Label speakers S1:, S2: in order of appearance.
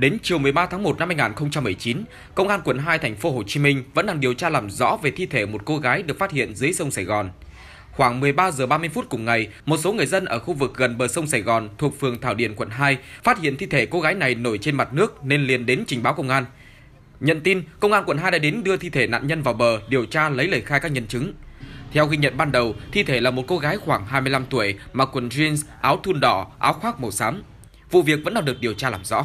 S1: Đến chiều 13 tháng 1 năm 2019, Công an quận 2 thành phố Hồ Chí Minh vẫn đang điều tra làm rõ về thi thể một cô gái được phát hiện dưới sông Sài Gòn. Khoảng 13 giờ 30 phút cùng ngày, một số người dân ở khu vực gần bờ sông Sài Gòn thuộc phường Thảo Điền, quận 2 phát hiện thi thể cô gái này nổi trên mặt nước nên liền đến trình báo công an. Nhận tin, công an quận 2 đã đến đưa thi thể nạn nhân vào bờ điều tra lấy lời khai các nhân chứng. Theo ghi nhận ban đầu, thi thể là một cô gái khoảng 25 tuổi mặc quần jeans, áo thun đỏ, áo khoác màu xám. Vụ việc vẫn đang được điều tra làm rõ.